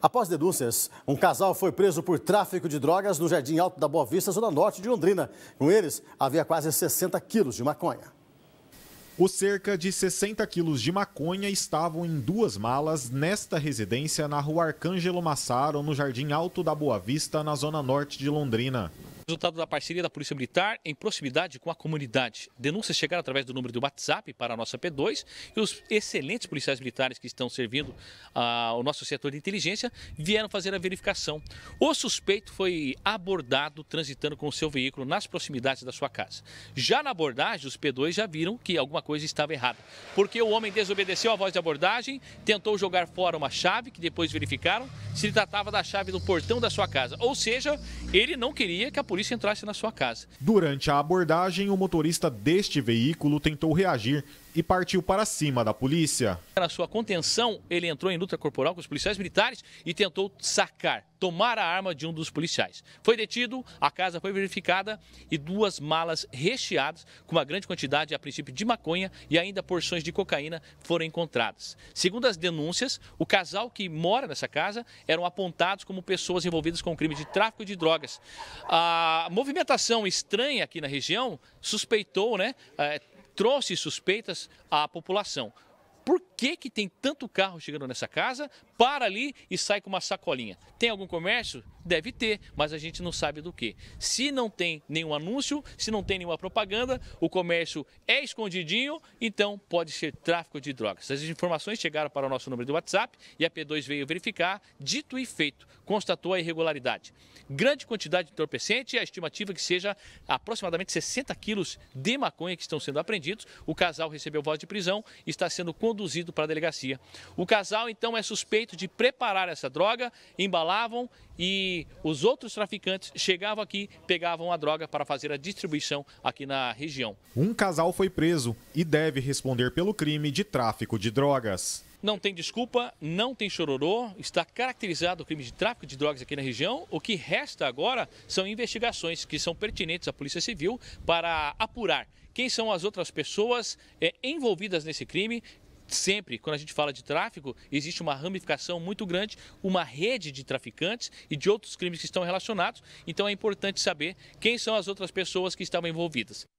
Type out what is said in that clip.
Após denúncias, um casal foi preso por tráfico de drogas no Jardim Alto da Boa Vista, zona norte de Londrina. Com eles, havia quase 60 quilos de maconha. Os cerca de 60 quilos de maconha estavam em duas malas nesta residência na rua Arcângelo Massaro, no Jardim Alto da Boa Vista, na zona norte de Londrina. Resultado da parceria da Polícia Militar em proximidade com a comunidade. Denúncias chegaram através do número do WhatsApp para a nossa P2 e os excelentes policiais militares que estão servindo ao ah, nosso setor de inteligência vieram fazer a verificação. O suspeito foi abordado transitando com o seu veículo nas proximidades da sua casa. Já na abordagem, os P2 já viram que alguma coisa estava errada, porque o homem desobedeceu à voz de abordagem, tentou jogar fora uma chave que depois verificaram se tratava da chave do portão da sua casa. Ou seja, ele não queria que a polícia entrasse na sua casa. Durante a abordagem, o motorista deste veículo tentou reagir e partiu para cima da polícia. Na sua contenção, ele entrou em luta corporal com os policiais militares e tentou sacar, tomar a arma de um dos policiais. Foi detido, a casa foi verificada e duas malas recheadas com uma grande quantidade, a princípio, de maconha e ainda porções de cocaína foram encontradas. Segundo as denúncias, o casal que mora nessa casa eram apontados como pessoas envolvidas com crime de tráfico de drogas. A movimentação estranha aqui na região suspeitou, né? Eh, trouxe suspeitas à população que que tem tanto carro chegando nessa casa, para ali e sai com uma sacolinha. Tem algum comércio? Deve ter, mas a gente não sabe do que. Se não tem nenhum anúncio, se não tem nenhuma propaganda, o comércio é escondidinho, então pode ser tráfico de drogas. As informações chegaram para o nosso número de WhatsApp e a P2 veio verificar, dito e feito, constatou a irregularidade. Grande quantidade de entorpecente, a estimativa é que seja aproximadamente 60 quilos de maconha que estão sendo apreendidos. O casal recebeu voz de prisão e está sendo conduzido trazido para a delegacia. O casal então é suspeito de preparar essa droga, embalavam e os outros traficantes chegavam aqui, pegavam a droga para fazer a distribuição aqui na região. Um casal foi preso e deve responder pelo crime de tráfico de drogas. Não tem desculpa, não tem chororô, está caracterizado o crime de tráfico de drogas aqui na região. O que resta agora são investigações que são pertinentes à Polícia Civil para apurar quem são as outras pessoas é, envolvidas nesse crime sempre, quando a gente fala de tráfico, existe uma ramificação muito grande, uma rede de traficantes e de outros crimes que estão relacionados. Então é importante saber quem são as outras pessoas que estavam envolvidas.